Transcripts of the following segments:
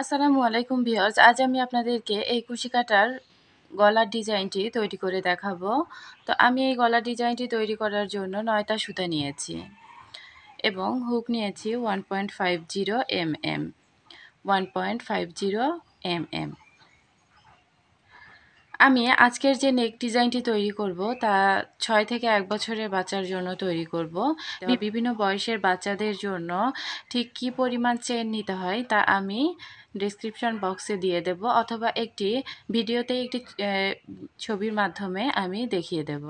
আসসালামু আলাইকুম বিয়ার্স আজ আমি আপনাদেরকে এই কুশি কাটার গলার ডিজাইনটি তৈরি করে দেখাবো তো আমি এই গলার ডিজাইনটি তৈরি করার জন্য নয়টা সুতা নিয়েছি এবং হুক নিয়েছি one point five zero m m one point five zero m m আমি আজকের যে নেক ডিজাইনটি তৈরি করব তা ছয় থেকে এক বছরের বাচ্চার জন্য তৈরি করব বিভিন্ন বয়সের বাচ্চাদের জন্য ঠিক কি পরিমাণ চেন নিতে হয় তা আমি ডিসক্রিপশন বক্সে দিয়ে দেব অথবা একটি ভিডিওতে একটি ছবির মাধ্যমে আমি দেখিয়ে দেব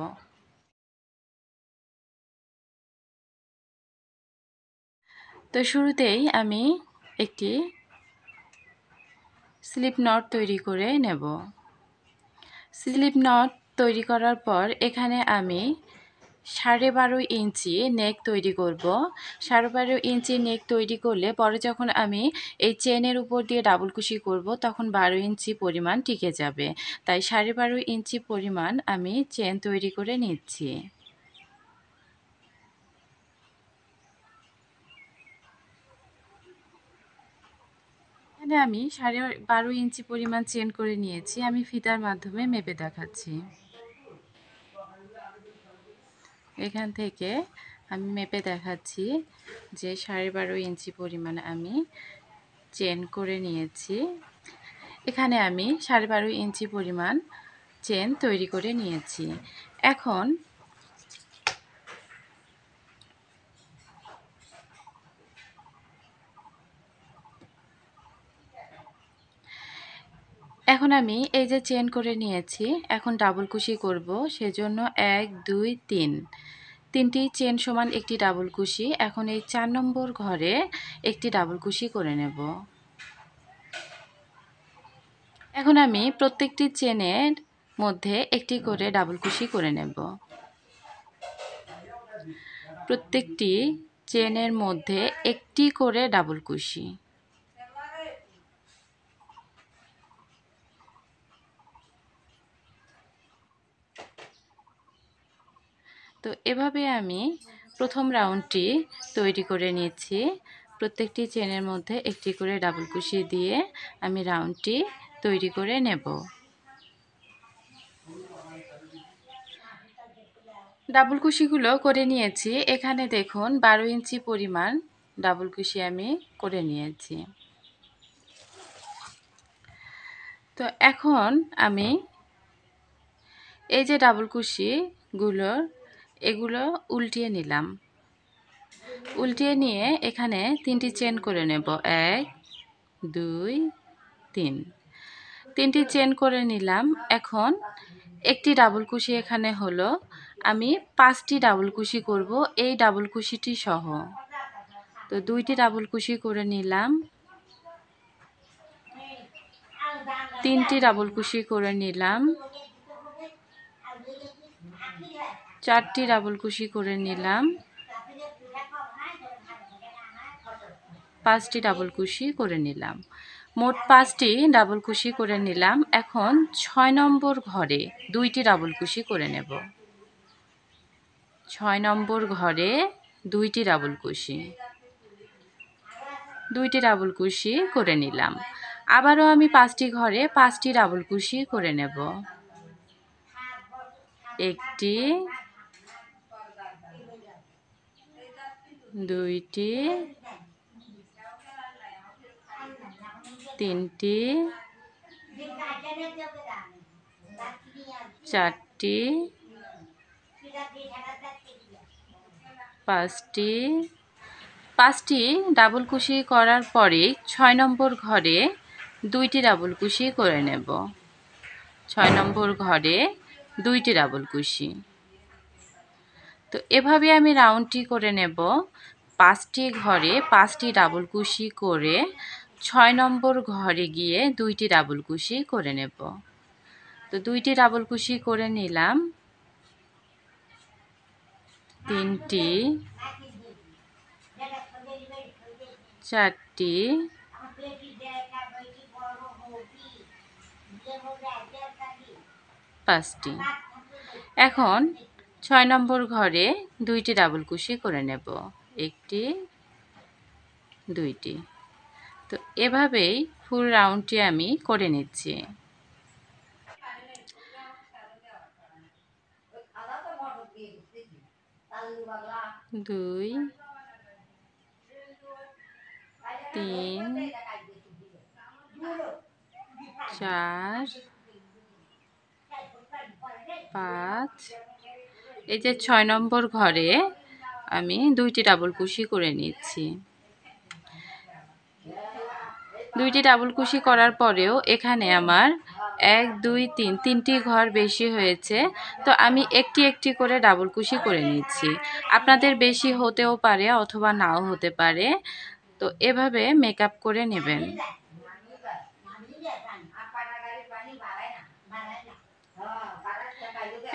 তো শুরুতেই আমি একটি স্লিপ নট তৈরি করে নেব স্লিপ নট তৈরি করার পর এখানে আমি সাড়ে বারো ইঞ্চি নেক তৈরি করব সাড়ে বারো ইঞ্চি নেক তৈরি করলে পরে যখন আমি এই চেনের উপর দিয়ে ডাবল কুশি করব তখন বারো ইঞ্চি পরিমাণ টিকে যাবে তাই সাড়ে বারো ইঞ্চি পরিমাণ আমি চেন তৈরি করে নিচ্ছি এখানে আমি সাড়ে বারো ইঞ্চি পরিমাণ চেন করে নিয়েছি আমি ফিতার মাধ্যমে মেপে দেখাচ্ছি এখান থেকে আমি মেপে দেখাচ্ছি যে সাড়ে বারো ইঞ্চি পরিমাণ আমি চেন করে নিয়েছি এখানে আমি সাড়ে বারো ইঞ্চি পরিমাণ চেন তৈরি করে নিয়েছি এখন এখন আমি এই যে চেন করে নিয়েছি এখন ডাবল কুশি করব সেজন্য এক দুই তিন তিনটি চেন সমান একটি ডাবল কুশি এখন এই চার নম্বর ঘরে একটি ডাবল কুশি করে নেব এখন আমি প্রত্যেকটি চেনের মধ্যে একটি করে ডাবল কুশি করে নেব প্রত্যেকটি চেনের মধ্যে একটি করে ডাবল কুশি তো এভাবে আমি প্রথম রাউন্ডটি তৈরি করে নিয়েছি প্রত্যেকটি চেনের মধ্যে একটি করে ডাবল কুশি দিয়ে আমি রাউন্ডটি তৈরি করে নেব ডাবল কুশিগুলো করে নিয়েছি এখানে দেখুন বারো ইঞ্চি পরিমাণ ডাবল কুশি আমি করে নিয়েছি তো এখন আমি এই যে ডাবল কুশিগুলোর এগুলো উল্টিয়ে নিলাম উল্টিয়ে নিয়ে এখানে তিনটি চেন করে নেব এক দুই তিন তিনটি চেন করে নিলাম এখন একটি ডাবল কুশি এখানে হলো আমি পাঁচটি ডাবল কুশি করব এই ডাবল কুশিটি সহ তো দুইটি ডাবল কুশি করে নিলাম তিনটি ডাবল কুশি করে নিলাম চারটি কুশি করে নিলাম পাঁচটি ডাবল কুশি করে নিলাম মোট পাঁচটি ডাবল কুশি করে নিলাম এখন ছয় নম্বর ঘরে দুইটি কুশি করে নেব ছয় নম্বর ঘরে দুইটি কুশি দুইটি কুশি করে নিলাম আবারও আমি পাঁচটি ঘরে পাঁচটি কুশি করে নেব একটি দুইটি তিনটি চারটি পাঁচটি পাঁচটি ডাবল কুশি করার পরে ছয় নম্বর ঘরে দুইটি ডাবল কুশি করে নেব ছয় নম্বর ঘরে দুইটি ডাবল কুশি তো এভাবে আমি রাউন্ডটি করে নেব পাঁচটি ঘরে পাঁচটি ডাবল কুশি করে ছয় নম্বর ঘরে গিয়ে দুইটি ডাবল কুশি করে নেব তো দুইটি ডাবল কুশি করে নিলাম তিনটি চারটি পাঁচটি এখন ছয় নম্বর ঘরে দুইটি ডাবল কুশি করে নেব একটি দুইটি তো এভাবেই ফুল রাউন্ডটি আমি করে নিচ্ছি দুই তিন চার পাঁচ এই যে ছয় নম্বর ঘরে আমি দুইটি ডাবল কুশি করে নিচ্ছি দুইটি ডাবল কুশি করার পরেও এখানে আমার এক দুই তিন তিনটি ঘর বেশি হয়েছে তো আমি একটি একটি করে ডাবল কুশি করে নিচ্ছি আপনাদের বেশি হতেও পারে অথবা নাও হতে পারে তো এভাবে মেকআপ করে নেবেন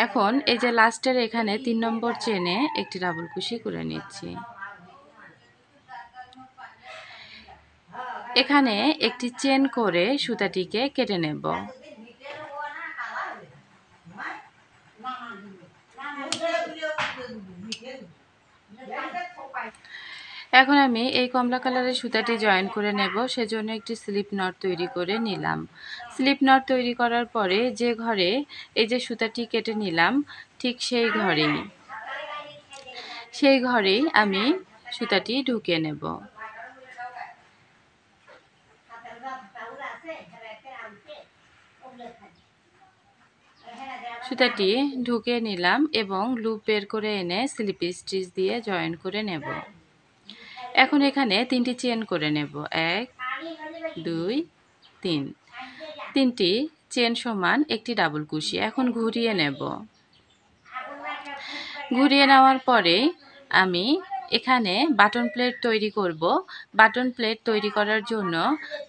এখন এই যে লাস্টের এখানে তিন নম্বর চেনে একটি ডাবল কুশি করে নিচ্ছি এখানে একটি চেন করে সুতাটিকে কেটে নেব এখন আমি এই কমলা কালারের সুতাটি জয়েন করে নেব সেজন্য একটি স্লিপ নট তৈরি করে নিলাম স্লিপ নট তৈরি করার পরে যে ঘরে এই যে সুতাটি কেটে নিলাম ঠিক সেই ঘরেই সেই ঘরেই আমি সুতাটি ঢুকে নেব সুতাটি ঢুকে নিলাম এবং লুপ বের করে এনে স্লিপ স্টিচ দিয়ে জয়েন করে নেব এখন এখানে তিনটি চেন করে নেব এক দুই তিন তিনটি চেন সমান একটি ডাবল কুশি এখন ঘুরিয়ে নেব ঘুরিয়ে নেওয়ার পরে আমি এখানে বাটন প্লেট তৈরি করব বাটন প্লেট তৈরি করার জন্য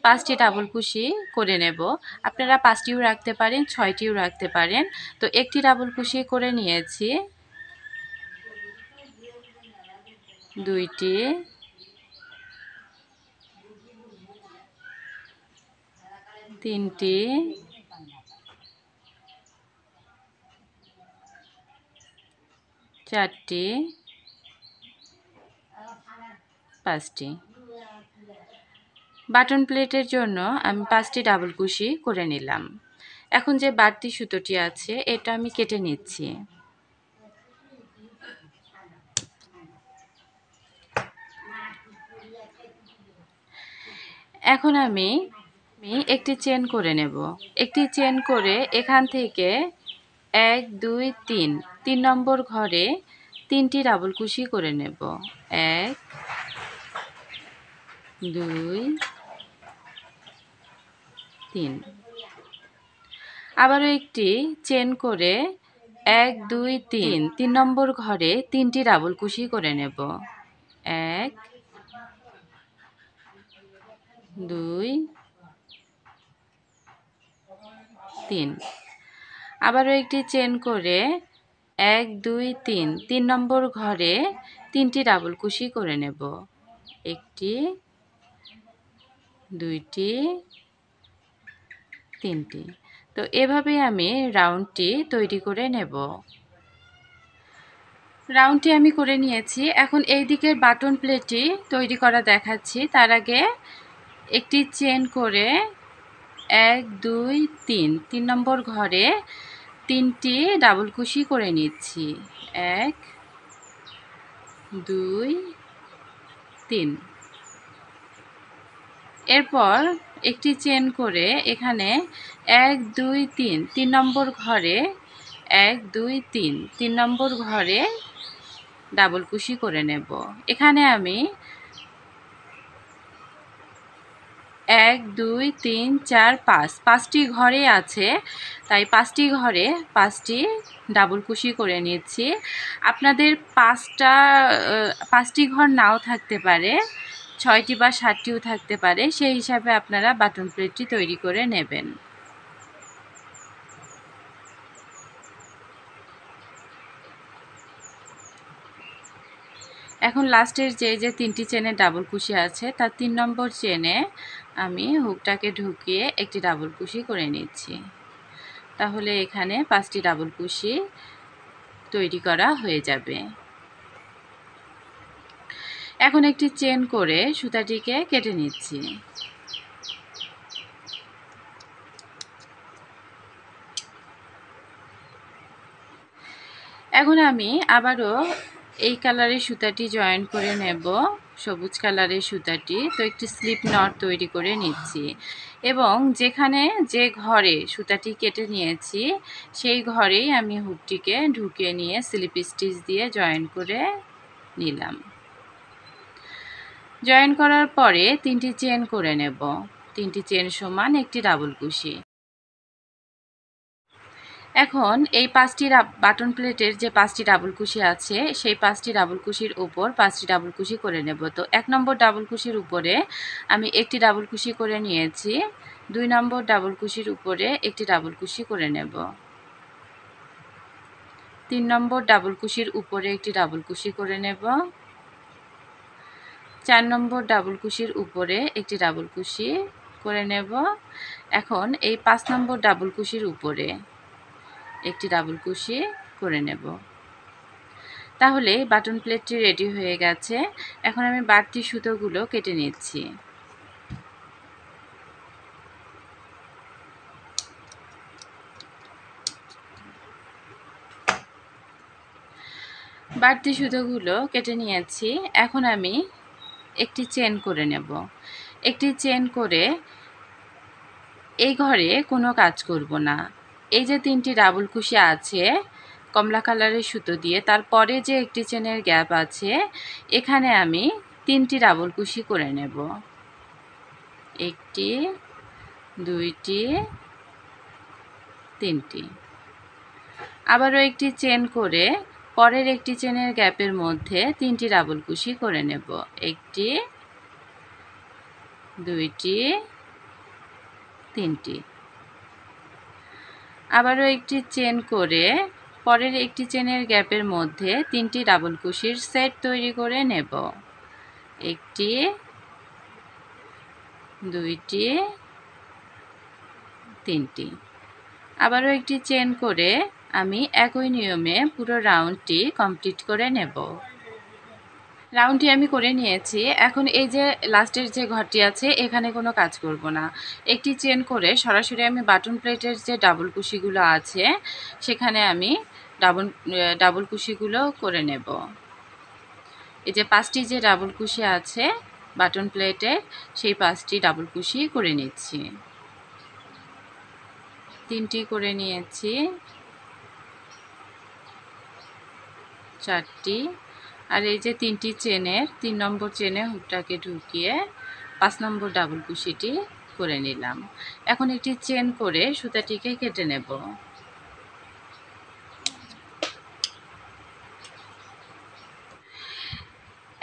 পাঁচটি ডাবল কুশি করে নেব আপনারা পাঁচটিও রাখতে পারেন ছয়টিও রাখতে পারেন তো একটি ডাবল কুশি করে নিয়েছি দুইটি তিনটি চারটি পাঁচটি বাটন প্লেটের জন্য আমি পাঁচটি ডাবল কুশি করে নিলাম এখন যে বাড়তি সুতোটি আছে এটা আমি কেটে নিচ্ছি এখন আমি আমি একটি চেন করে নেব একটি চেন করে এখান থেকে এক দুই তিন তিন নম্বর ঘরে তিনটি ডাবল কুশি করে নেব এক দুই তিন আবারও একটি চেন করে এক দুই তিন তিন নম্বর ঘরে তিনটি ডাবল কুশি করে নেব এক দুই তিন আবারও একটি চেন করে এক দুই তিন তিন নম্বর ঘরে তিনটি ডাবল কুশি করে নেব একটি দুইটি তিনটি তো এভাবে আমি রাউন্ডটি তৈরি করে নেব রাউন্ডটি আমি করে নিয়েছি এখন এই দিকের বাটন প্লেটটি তৈরি করা দেখাচ্ছি তার আগে একটি চেন করে এক দুই তিন তিন নম্বর ঘরে তিনটি ডাবল কুশি করে নিচ্ছি এক দুই তিন এরপর একটি চেন করে এখানে এক দুই তিন তিন নম্বর ঘরে এক দুই তিন তিন নম্বর ঘরে ডাবল কুশি করে নেব এখানে আমি এক দুই তিন চার পাঁচ পাঁচটি ঘরে আছে তাই পাঁচটি ঘরে পাঁচটি ডাবল কুশি করে নিচ্ছি আপনাদের পাঁচটা পাঁচটি ঘর নাও থাকতে পারে ছয়টি বা সাতটিও থাকতে পারে সেই হিসাবে আপনারা বাটন প্লেটটি তৈরি করে নেবেন এখন লাস্টের যে যে তিনটি চেনে ডাবল কুশি আছে তার তিন নম্বর চেনে আমি হুকটাকে ঢুকিয়ে একটি ডাবল কুশি করে নিচ্ছি তাহলে এখানে পাঁচটি ডাবল কুশি তৈরি করা হয়ে যাবে এখন একটি চেন করে সুতাটিকে কেটে নিচ্ছি এখন আমি আবারও এই কালারের সুতাটি জয়েন করে নেব সবুজ কালারের সুতাটি তো একটি স্লিপ নট তৈরি করে নিচ্ছি এবং যেখানে যে ঘরে সুতাটি কেটে নিয়েছি সেই ঘরেই আমি হুকটিকে ঢুকিয়ে নিয়ে স্লিপ স্টিচ দিয়ে জয়েন করে নিলাম জয়েন করার পরে তিনটি চেন করে নেব তিনটি চেন সমান একটি ডাবল কুশি এখন এই পাঁচটি বাটন প্লেটের যে পাঁচটি ডাবল কুশি আছে সেই পাঁচটি ডাবল কুশির উপর পাঁচটি ডাবল কুশি করে নেব তো এক নম্বর ডাবল কুশির উপরে আমি একটি ডাবল কুশি করে নিয়েছি দুই নম্বর ডাবল কুশির উপরে একটি ডাবল কুশি করে নেব তিন নম্বর ডাবল কুশির উপরে একটি ডাবল কুশি করে নেব চার নম্বর ডাবল কুশির উপরে একটি ডাবল কুশি করে নেব এখন এই পাঁচ নম্বর ডাবল কুশির উপরে একটি ডাবল কুশিয়ে করে নেব তাহলে বাটন প্লেটটি রেডি হয়ে গেছে এখন আমি বাড়তি সুতোগুলো কেটে নিচ্ছি বাড়তি সুতোগুলো কেটে নিয়েছি এখন আমি একটি চেন করে নেব একটি চেন করে এই ঘরে কোনো কাজ করব না এই যে তিনটি ডাবল কুশি আছে কমলা কালারের সুতো দিয়ে তারপরে যে একটি চেনের গ্যাপ আছে এখানে আমি তিনটি ডাবল কুশি করে নেব একটি দুইটি তিনটি আবারও একটি চেন করে পরের একটি চেনের গ্যাপের মধ্যে তিনটি ডাবল কুশি করে নেব একটি দুইটি তিনটি আবারও একটি চেন করে পরের একটি চেনের গ্যাপের মধ্যে তিনটি ডাবল কুশির সেট তৈরি করে নেব একটি দুইটি তিনটি আবারও একটি চেন করে আমি একই নিয়মে পুরো রাউন্ডটি কমপ্লিট করে নেব রাউন্ডটি আমি করে নিয়েছি এখন এই যে লাস্টের যে ঘরটি আছে এখানে কোনো কাজ করব না একটি চেন করে সরাসরি আমি বাটন প্লেটের যে ডাবল কুশিগুলো আছে সেখানে আমি ডাবল ডাবল কুশিগুলো করে নেব এই যে পাঁচটি যে ডাবল কুশি আছে বাটন প্লেটে সেই পাঁচটি ডাবল কুশি করে নিচ্ছি তিনটি করে নিয়েছি চারটি আর এই যে তিনটি চেনের তিন নম্বর চেনে হুকটাকে ঢুকিয়ে পাঁচ নম্বর ডাবল কুশিটি করে নিলাম এখন একটি চেন করে সুতাটিকে কেটে নেব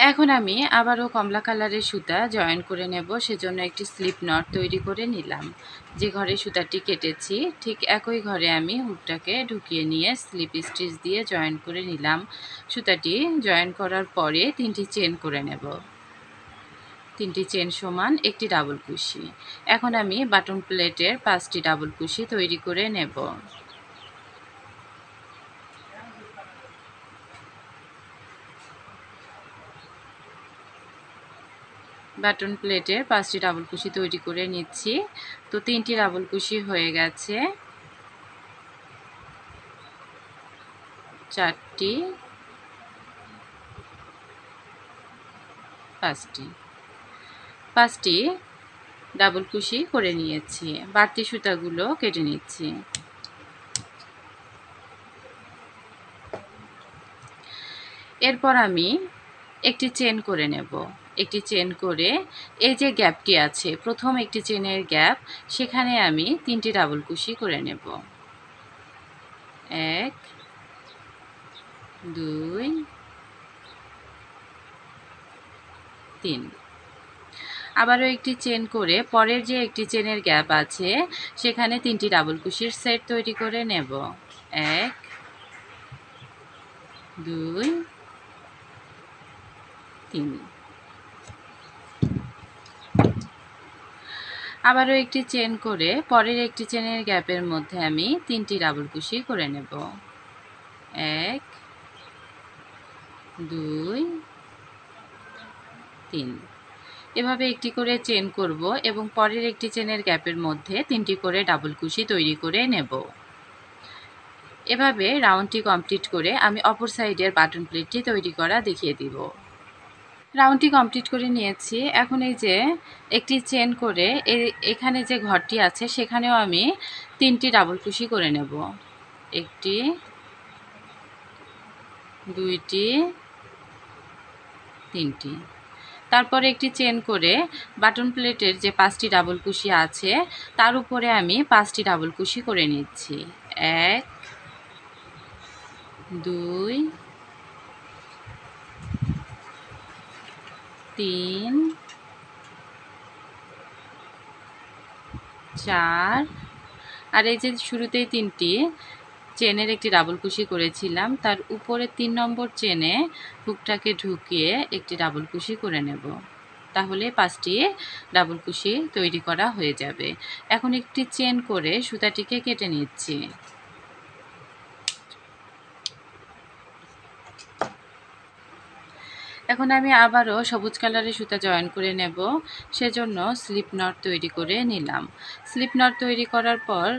এখন আমি আবারও কমলা কালারের সুতা জয়েন করে নেব সেজন্য একটি স্লিপ নট তৈরি করে নিলাম যে ঘরে সুতাটি কেটেছি ঠিক একই ঘরে আমি হুকটাকে ঢুকিয়ে নিয়ে স্লিপ স্টিচ দিয়ে জয়েন করে নিলাম সুতাটি জয়েন করার পরে তিনটি চেন করে নেব তিনটি চেন সমান একটি ডাবল কুশি এখন আমি বাটন প্লেটের পাঁচটি ডাবল কুশি তৈরি করে নেব বাটন প্লেটের পাঁচটি ডাবল কুশি তৈরি করে নিচ্ছি তো তিনটি ডাবল কুশি হয়ে গেছে চারটি পাঁচটি পাঁচটি ডাবল কুশি করে নিয়েছি বাড়তি সুতাগুলো কেটে নিচ্ছি এরপর আমি একটি চেন করে নেব একটি চেন করে এই যে গ্যাপটি আছে প্রথম একটি চেনের গ্যাপ সেখানে আমি তিনটি ডাবল কুশি করে নেব এক দুই তিন আবারও একটি চেন করে পরের যে একটি চেনের গ্যাপ আছে সেখানে তিনটি ডাবল কুশির সেট তৈরি করে নেব এক দুই তিন আবারও একটি চেন করে পরের একটি চেনের গ্যাপের মধ্যে আমি তিনটি ডাবল কুশি করে নেব এক দুই তিন এভাবে একটি করে চেন করব এবং পরের একটি চেনের গ্যাপের মধ্যে তিনটি করে ডাবল কুশি তৈরি করে নেব এভাবে রাউন্ডটি কমপ্লিট করে আমি অপর সাইডের বাটন প্লেটটি তৈরি করা দেখিয়ে দিব রাউন্ডটি কমপ্লিট করে নিয়েছি এখন এই যে একটি চেন করে এখানে যে ঘরটি আছে সেখানেও আমি তিনটি ডাবল কুশি করে নেব একটি দুইটি তিনটি তারপরে একটি চেন করে বাটন প্লেটের যে পাঁচটি ডাবল কুশি আছে তার উপরে আমি পাঁচটি ডাবল কুশি করে নিচ্ছি এক দুই তিন চার আর এই যে শুরুতেই তিনটি চেনের একটি ডাবল কুশি করেছিলাম তার উপরে তিন নম্বর চেনে হুকটাকে ঢুকিয়ে একটি ডাবল কুশি করে নেব তাহলে পাঁচটি ডাবল কুশি তৈরি করা হয়ে যাবে এখন একটি চেন করে সুতাটিকে কেটে নিচ্ছি এখন আমি আবারও সবুজ কালারের সুতা জয়েন করে নেব সেজন্য স্লিপ নট তৈরি করে নিলাম স্লিপ নট তৈরি করার পর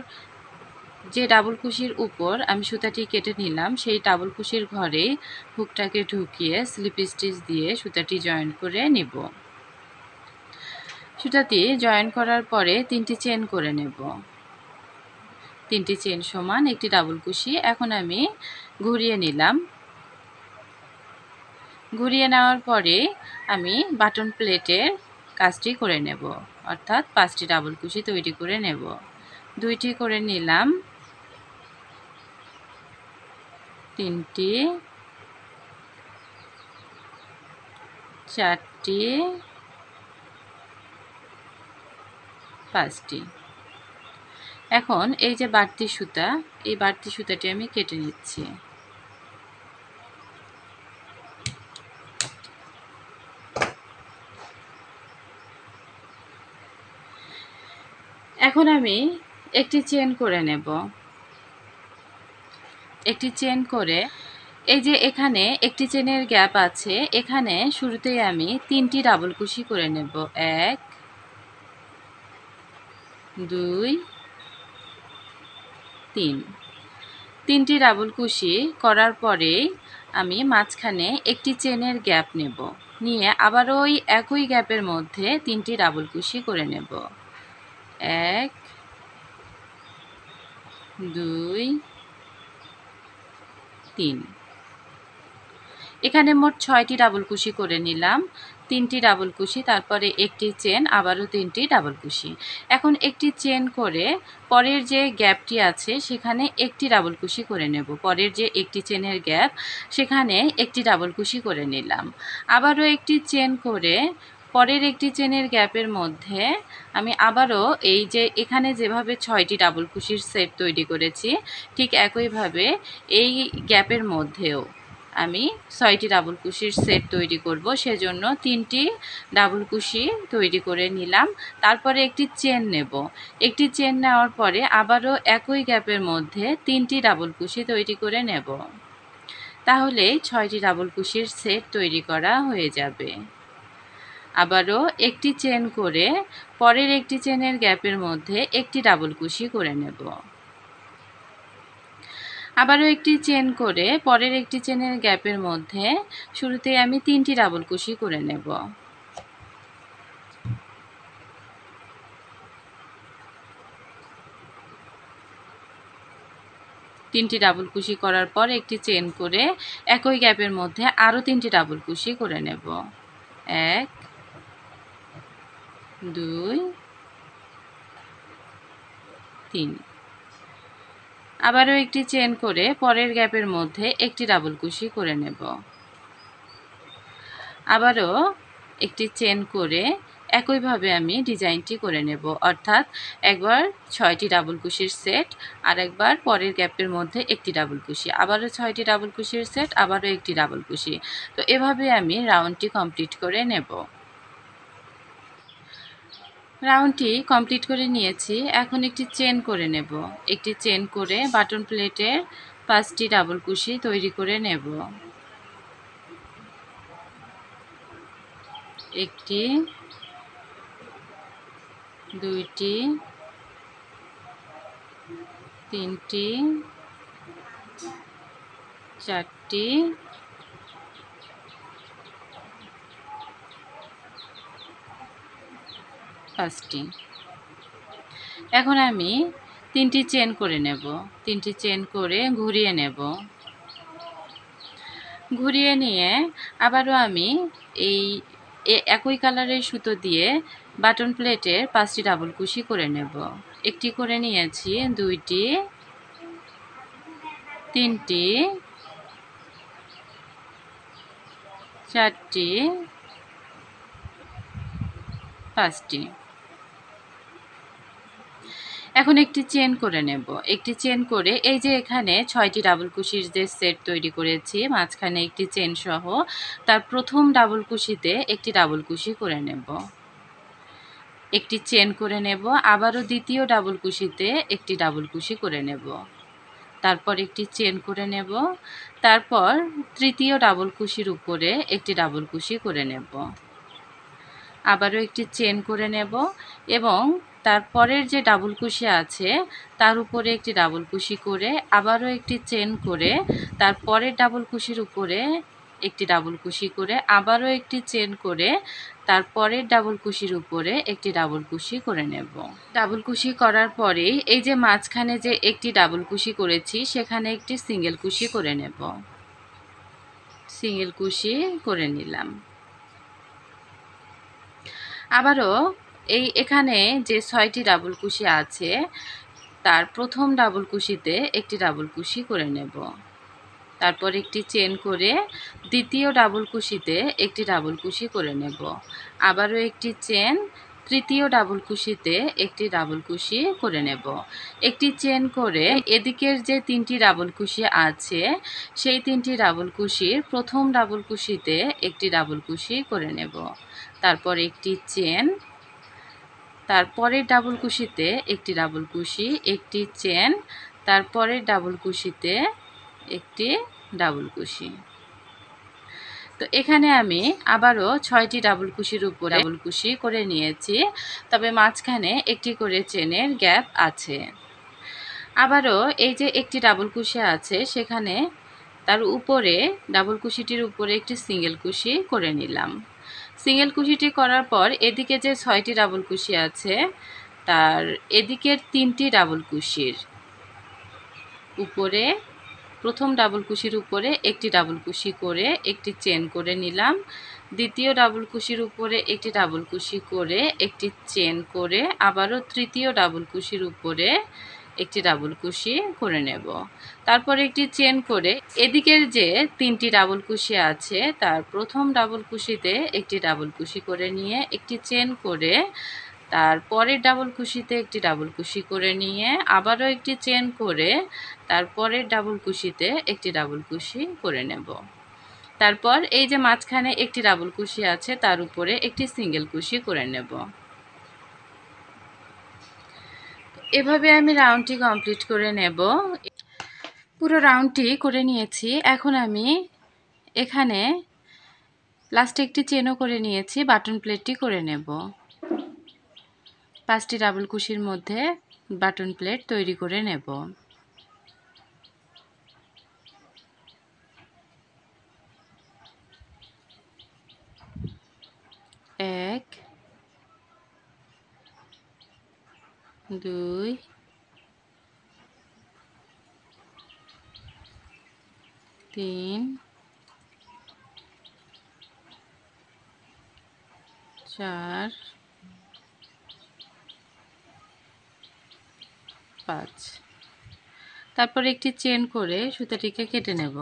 যে ডাবল কুশির উপর আমি সুতাটি কেটে নিলাম সেই ডাবল কুশির ঘরে হুকটাকে ঢুকিয়ে স্লিপ স্টিচ দিয়ে সুতাটি জয়েন করে নেব সুতাটি জয়েন করার পরে তিনটি চেন করে নেব তিনটি চেন সমান একটি ডাবল কুশি এখন আমি ঘুরিয়ে নিলাম ঘুরিয়ে নেওয়ার পরে আমি বাটন প্লেটের কাজটি করে নেব অর্থাৎ পাঁচটি ডাবল কুচি তৈরি করে নেব দুইটি করে নিলাম তিনটি চারটি পাঁচটি এখন এই যে বাড়তি সুতা এই বাড়তি সুতাটি আমি কেটে নিচ্ছি এখন আমি একটি চেন করে নেব একটি চেন করে এই যে এখানে একটি চেনের গ্যাপ আছে এখানে শুরুতেই আমি তিনটি ডাবল কুশি করে নেব এক দুই তিন তিনটি ডাবল কুশি করার পরে আমি মাঝখানে একটি চেনের গ্যাপ নেব নিয়ে আবার ওই একই গ্যাপের মধ্যে তিনটি ডাবল কুশি করে নেব এক দুই তিন এখানে মোট ছয়টি ডাবল কুশি করে নিলাম তিনটি ডাবল কুশি তারপরে একটি চেন আবারও তিনটি ডাবল কুশি এখন একটি চেন করে পরের যে গ্যাপটি আছে সেখানে একটি ডাবল কুশি করে নেব পরের যে একটি চেনের গ্যাপ সেখানে একটি ডাবল কুশি করে নিলাম আবারও একটি চেন করে পরের একটি চেনের গ্যাপের মধ্যে আমি আবারও এই যে এখানে যেভাবে ছয়টি ডাবল কুশির সেট তৈরি করেছি ঠিক একইভাবে এই গ্যাপের মধ্যেও আমি ছয়টি ডাবল কুশির সেট তৈরি করব সেজন্য তিনটি ডাবল কুশি তৈরি করে নিলাম তারপরে একটি চেন নেব একটি চেন নেওয়ার পরে আবারও একই গ্যাপের মধ্যে তিনটি ডাবল কুশি তৈরি করে নেব তাহলে ছয়টি ডাবল কুশির সেট তৈরি করা হয়ে যাবে আবারও একটি চেন করে পরের একটি চেনের গ্যাপের মধ্যে একটি ডাবল কুশি করে নেব আবারও একটি চেন করে পরের একটি চেনের গ্যাপের মধ্যে শুরুতে আমি তিনটি ডাবল কুশি করে নেব তিনটি ডাবল কুশি করার পর একটি চেন করে একই গ্যাপের মধ্যে আরও তিনটি ডাবল কুশি করে নেব এক দুই তিন আবারও একটি চেন করে পরের গ্যাপের মধ্যে একটি ডাবল কুশি করে নেব আবারও একটি চেন করে একইভাবে আমি ডিজাইনটি করে নেব অর্থাৎ একবার ছয়টি ডাবল কুশির সেট আর একবার পরের গ্যাপের মধ্যে একটি ডাবল কুশি আবারও ছয়টি ডাবল কুশির সেট আবারও একটি ডাবল কুশি তো এভাবে আমি রাউন্ডটি কমপ্লিট করে নেব রাউন্ডটি কমপ্লিট করে নিয়েছি এখন একটি চেন করে নেব একটি চেন করে বাটন প্লেটের পাঁচটি ডাবল কুশি তৈরি করে নেব একটি দুইটি তিনটি চারটি ফার্স্টটি এখন আমি তিনটি চেন করে নেব তিনটি চেন করে ঘুরিয়ে নেব ঘুরিয়ে নিয়ে আবারও আমি এই একই কালারের সুতো দিয়ে বাটন প্লেটের পাঁচটি ডাবল কুশি করে নেব একটি করে নিয়েছি দুইটি তিনটি চারটি পাঁচটি এখন একটি চেন করে নেব একটি চেন করে এই যে এখানে ছয়টি ডাবল কুশির যে সেট তৈরি করেছি মাঝখানে একটি চেন সহ তার প্রথম ডাবল কুশিতে একটি ডাবল কুশি করে নেব একটি চেন করে নেব আবারও দ্বিতীয় ডাবল কুশিতে একটি ডাবল কুশি করে নেব তারপর একটি চেন করে নেব তারপর তৃতীয় ডাবল কুশির উপরে একটি ডাবল কুশি করে নেব আবারও একটি চেন করে নেব এবং তারপরের যে ডাবল কুশি আছে তার উপরে একটি ডাবল কুশি করে আবারও একটি চেন করে তারপরের ডাবল কুশির উপরে একটি ডাবল কুশি করে আবারও একটি চেন করে তারপরের ডাবল কুশির উপরে একটি ডাবল কুশি করে নেব ডাবল কুশি করার পরেই এই যে মাঝখানে যে একটি ডাবল কুশি করেছি সেখানে একটি সিঙ্গেল কুশি করে নেব সিঙ্গেল কুশি করে নিলাম আবারও এই এখানে যে ছয়টি ডাবল কুশি আছে তার প্রথম ডাবল কুশিতে একটি ডাবল কুশি করে নেব তারপর একটি চেন করে দ্বিতীয় ডাবল কুশিতে একটি ডাবল কুশি করে নেব আবারও একটি চেন তৃতীয় ডাবল কুশিতে একটি ডাবল কুশি করে নেব একটি চেন করে এদিকের যে তিনটি ডাবল কুশি আছে সেই তিনটি ডাবল কুশির প্রথম ডাবল কুশিতে একটি ডাবল কুশি করে নেব তারপর একটি চেন তারপরে ডাবল কুশিতে একটি ডাবল কুশি একটি চেন তারপরে ডাবল কুশিতে একটি ডাবল কুশি তো এখানে আমি আবারও ছয়টি ডাবল কুশির উপর ডাবল কুশি করে নিয়েছি তবে মাঝখানে একটি করে চেনের গ্যাপ আছে আবারও এই যে একটি ডাবল কুশি আছে সেখানে তার উপরে ডাবল কুশিটির উপরে একটি সিঙ্গেল কুশি করে নিলাম সিঙ্গেল কুশিটি করার পর এদিকে যে ছয়টি ডাবল কুশি আছে তার এদিকের তিনটি ডাবল কুশির উপরে প্রথম ডাবল কুশির উপরে একটি ডাবল কুশি করে একটি চেন করে নিলাম দ্বিতীয় ডাবল কুশির উপরে একটি ডাবল কুশি করে একটি চেন করে আবারও তৃতীয় ডাবল কুশির উপরে একটি ডাবল কুশি করে নেব তারপর একটি চেন করে এদিকের যে তিনটি ডাবল কুশি আছে তার প্রথম ডাবল কুশিতে একটি ডাবল কুশি করে নিয়ে একটি চেন করে তার পরের ডাবল কুশিতে একটি ডাবল কুশি করে নিয়ে আবারও একটি চেন করে তার পরের ডাবল কুশিতে একটি ডাবল কুশি করে নেব তারপর এই যে মাঝখানে একটি ডাবল কুশি আছে তার উপরে একটি সিঙ্গেল কুশি করে নেব এভাবে আমি রাউন্ডটি কমপ্লিট করে নেব পুরো রাউন্ডটি করে নিয়েছি এখন আমি এখানে প্লাস্টিকটি চেনও করে নিয়েছি বাটন প্লেটটি করে নেব পাঁচটি ডাবল কুশির মধ্যে বাটন প্লেট তৈরি করে নেব এক দুই তিন চার পাঁচ তারপর একটি চেন করে সুতাটিকে কেটে নেব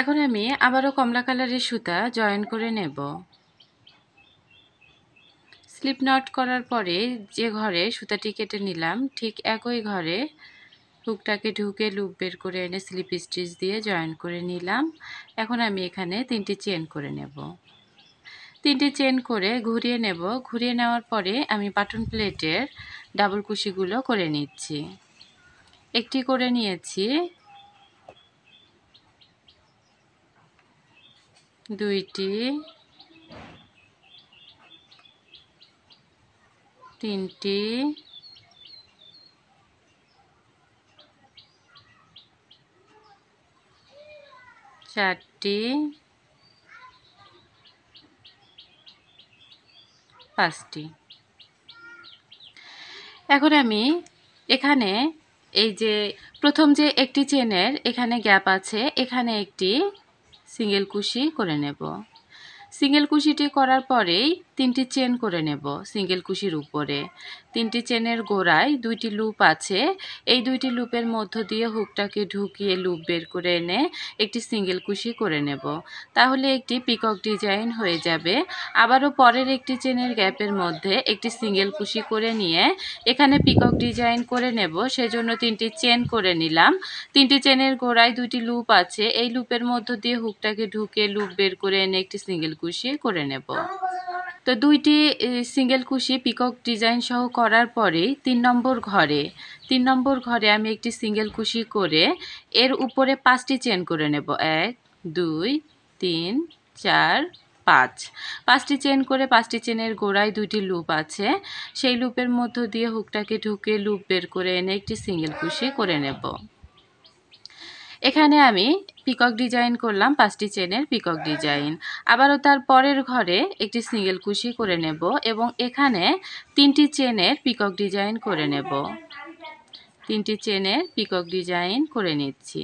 এখন আমি আবারও কমলা কালারের সুতা জয়েন করে নেব স্লিপ নট করার পরে যে ঘরে সুতাটি কেটে নিলাম ঠিক একই ঘরে হুকটাকে ঢুকে লুপ বের করে এনে স্লিপ স্টিচ দিয়ে জয়েন করে নিলাম এখন আমি এখানে তিনটি চেন করে নেব তিনটি চেন করে ঘুরিয়ে নেব ঘুরিয়ে নেওয়ার পরে আমি বাটন প্লেটের ডাবল কুশিগুলো করে নিচ্ছি একটি করে নিয়েছি দুইটি তিনটি চারটি পাঁচটি এখন আমি এখানে এই যে প্রথম যে একটি চেনের এখানে গ্যাপ আছে এখানে একটি সিঙ্গেল কুশি করে নেব সিঙ্গেল কুশিটি করার পরেই তিনটি চেন করে নেব সিঙ্গেল কুশির উপরে তিনটি চেনের গোড়ায় দুইটি লুপ আছে এই দুইটি লুপের মধ্য দিয়ে হুকটাকে ঢুকিয়ে লুপ বের করে এনে একটি সিঙ্গেল কুশি করে নেব তাহলে একটি পিকক ডিজাইন হয়ে যাবে আবারও পরের একটি চেনের গ্যাপের মধ্যে একটি সিঙ্গেল কুশি করে নিয়ে এখানে পিকক ডিজাইন করে নেব সেজন্য তিনটি চেন করে নিলাম তিনটি চেনের গোড়ায় দুইটি লুপ আছে এই লুপের মধ্য দিয়ে হুকটাকে ঢুকে লুপ বের করে এনে একটি সিঙ্গেল কুশি কুশি করে নেব তো দুইটি সিঙ্গেল কুশি পিকক ডিজাইন সহ করার পরে তিন নম্বর ঘরে তিন নম্বর ঘরে আমি একটি সিঙ্গেল কুশি করে এর উপরে পাঁচটি চেন করে নেব এক দুই তিন চার পাঁচ পাঁচটি চেন করে পাঁচটি চেনের গোড়ায় দুইটি লুপ আছে সেই লুপের মধ্য দিয়ে হুকটাকে ঢুকে লুপ বের করে এনে একটি সিঙ্গেল কুশি করে নেব এখানে আমি পিকক ডিজাইন করলাম পাঁচটি চেনের পিকক ডিজাইন আবারও তার পরের ঘরে একটি সিঙ্গেল কুশি করে নেব এবং এখানে তিনটি চেনের পিকক ডিজাইন করে নেব তিনটি চেনের পিকক ডিজাইন করে নিচ্ছি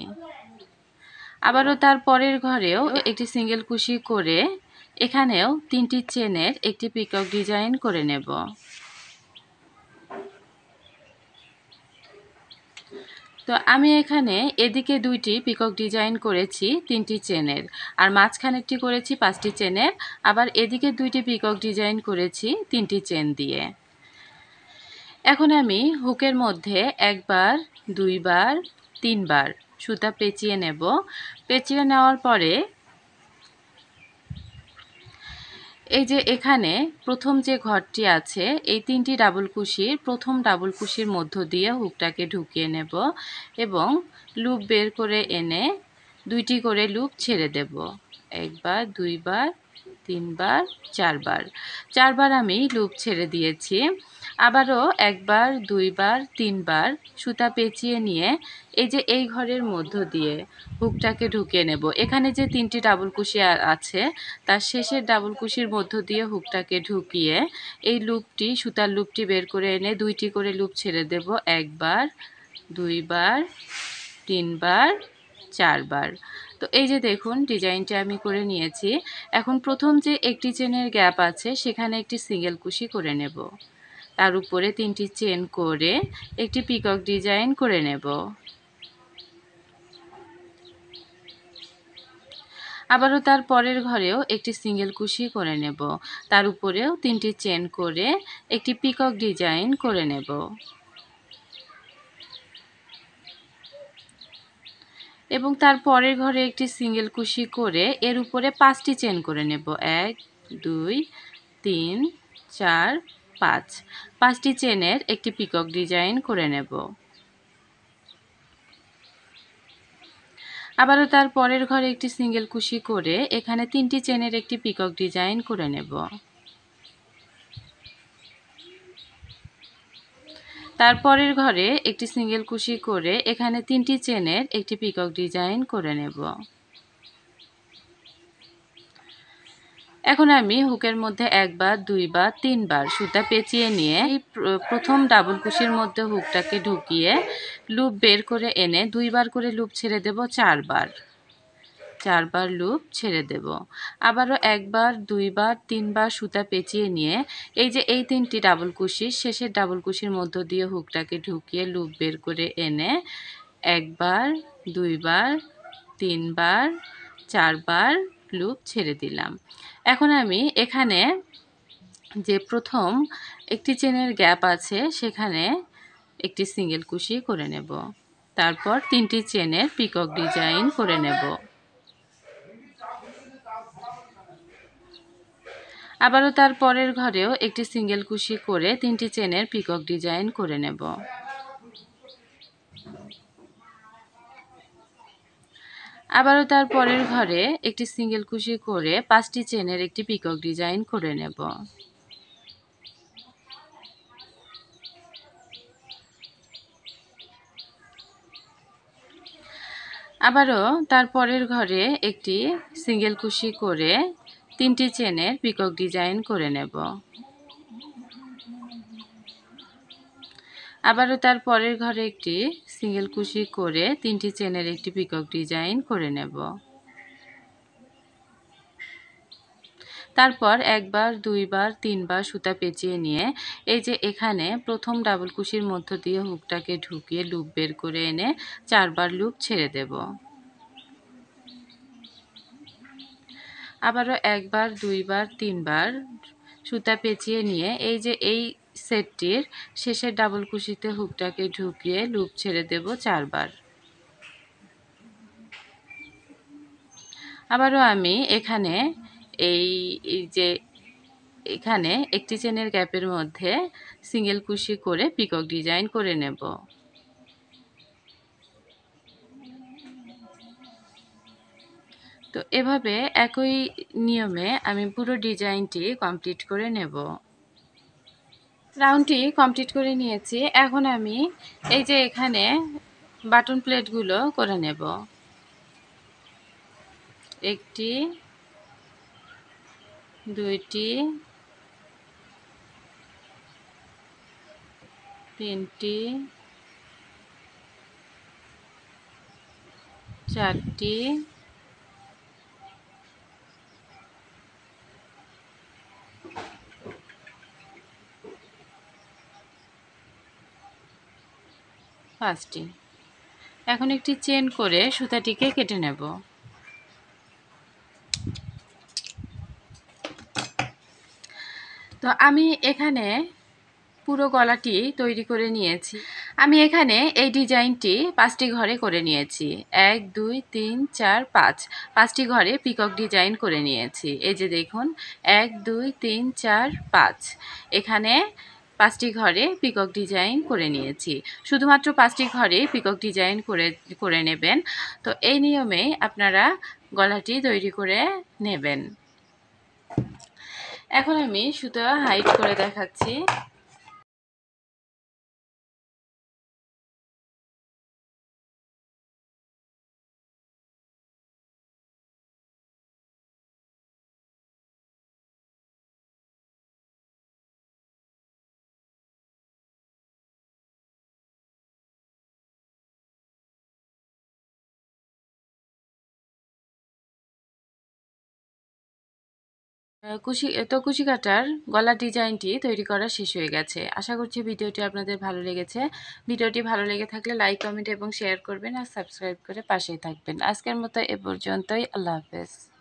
আবারও তার পরের ঘরেও একটি সিঙ্গেল কুশি করে এখানেও তিনটি চেনের একটি পিকক ডিজাইন করে নেব তো আমি এখানে এদিকে দুইটি পিকক ডিজাইন করেছি তিনটি চেনের আর মাঝখানেরটি করেছি পাঁচটি চেনের আবার এদিকে দুইটি পিকক ডিজাইন করেছি তিনটি চেন দিয়ে এখন আমি হুকের মধ্যে একবার দুইবার তিনবার সুতা পেঁচিয়ে নেব পেঁচিয়ে নেওয়ার পরে এই যে এখানে প্রথম যে ঘরটি আছে এই তিনটি ডাবল কুশির প্রথম ডাবল কুশির মধ্য দিয়ে হুকটাকে ঢুকিয়ে নেব এবং লুপ বের করে এনে দুইটি করে লুপ ছেড়ে দেব একবার দুইবার তিনবার চারবার চারবার আমি লুপ ছেড়ে দিয়েছি আবারও একবার দুইবার তিনবার সুতা পেঁচিয়ে নিয়ে এই যে এই ঘরের মধ্য দিয়ে হুকটাকে ঢুকিয়ে নেব এখানে যে তিনটি ডাবল কুশি আছে তার শেষের ডাবল কুশির মধ্য দিয়ে হুকটাকে ঢুকিয়ে এই লুপটি সুতার লুপটি বের করে এনে দুইটি করে লুপ ছেড়ে দেব একবার দুইবার তিনবার চারবার তো এই যে দেখুন ডিজাইনটা আমি করে নিয়েছি এখন প্রথম যে একটি চেনের গ্যাপ আছে সেখানে একটি সিঙ্গেল কুশি করে নেব তার উপরে তিনটি চেন করে একটি পিকক ডিজাইন করে নেব আবারও তার পরের ঘরেও একটি সিঙ্গেল কুশি করে নেব তার উপরেও তিনটি চেন করে একটি পিকক ডিজাইন করে নেব এবং তার পরের ঘরে একটি সিঙ্গেল কুশি করে এর উপরে পাঁচটি চেন করে নেব এক দুই তিন চার পাঁচ পাঁচটি চেনের একটি পিকক ডিজাইন করে নেব আবারও তার পরের ঘরে একটি সিঙ্গেল কুশি করে এখানে তিনটি চেনের একটি পিকক ডিজাইন করে নেব তারপরের ঘরে একটি সিঙ্গেল কুশি করে এখানে তিনটি চেনের একটি পিকক ডিজাইন করে নেব এখন আমি হুকের মধ্যে একবার দুইবার তিনবার সুতা পেঁচিয়ে নিয়ে এই প্রথম ডাবল কুশির মধ্যে হুকটাকে ঢুকিয়ে লুপ বের করে এনে দুইবার করে লুপ ছেড়ে দেব চারবার চারবার লুপ ছেড়ে দেব আবারও একবার দুইবার তিনবার সুতা পেঁচিয়ে নিয়ে এই যে এই তিনটি ডাবল কুশি শেষের ডাবল কুশির মধ্য দিয়ে হুকটাকে ঢুকিয়ে লুপ বের করে এনে একবার দুইবার তিনবার চারবার লুপ ছেড়ে দিলাম এখন আমি এখানে যে প্রথম একটি চেনের গ্যাপ আছে সেখানে একটি সিঙ্গেল কুশি করে নেব তারপর তিনটি চেনের পিকক ডিজাইন করে নেব আবারও তার পরের ঘরেও একটি সিঙ্গেল কুশি করে তিনটি চেনের পিকক ডিজাইন করে নেব আবারও তার পরের ঘরে একটি সিঙ্গেল কুশি করে পাঁচটি চেনের একটি পিকক ডিজাইন করে নেব আবারও তার পরের ঘরে একটি সিঙ্গেল কুশি করে তিনটি চেনের পিকক ডিজাইন করে নেব আবারও তার পরের ঘরে একটি সিঙ্গেল কুশি করে তিনটি চেনের একটি পিকক ডিজাইন করে নেব তারপর একবার দুইবার তিনবার সুতা পেঁচিয়ে নিয়ে এই যে এখানে প্রথম ডাবল কুশির মধ্য দিয়ে হুকটাকে ঢুকিয়ে লুপ বের করে এনে চারবার লুপ ছেড়ে দেব আবারও একবার দুইবার তিনবার সুতা পেঁচিয়ে নিয়ে এই যে এই সেটটির শেষের ডাবল কুশিতে হুকটাকে ঢুকিয়ে লুপ ছেড়ে দেব চারবার আবারও আমি এখানে এই যে এখানে একটি চেনের গ্যাপের মধ্যে সিঙ্গেল কুশি করে পিকক ডিজাইন করে নেব তো এভাবে একই নিয়মে আমি পুরো ডিজাইনটি কমপ্লিট করে নেব রাউন্ডটি কমপ্লিট করে নিয়েছি এখন আমি এই যে এখানে বাটন প্লেটগুলো করে নেব একটি দুইটি তিনটি চারটি পাঁচটি এখন একটি চেন করে সুতাটিকে কেটে নেব তো আমি এখানে পুরো গলাটি তৈরি করে নিয়েছি আমি এখানে এই ডিজাইনটি পাঁচটি ঘরে করে নিয়েছি এক দুই তিন চার পাঁচ পাঁচটি ঘরে পিকক ডিজাইন করে নিয়েছি এই যে দেখুন এক দুই তিন চার পাঁচ এখানে পাঁচটি ঘরে পিকক ডিজাইন করে নিয়েছি শুধুমাত্র পাঁচটি ঘরে পিকক ডিজাইন করে করে নেবেন তো এই নিয়মে আপনারা গলাটি তৈরি করে নেবেন এখন আমি সুতো হাইট করে দেখাচ্ছি কুশি এত কুশি কাটার গলার ডিজাইনটি তৈরি করা শেষ হয়ে গেছে আশা করছি ভিডিওটি আপনাদের ভালো লেগেছে ভিডিওটি ভালো লেগে থাকলে লাইক কমেন্ট এবং শেয়ার করবেন আর সাবস্ক্রাইব করে পাশেই থাকবেন আজকের মতো এ পর্যন্তই আল্লাহ হাফেজ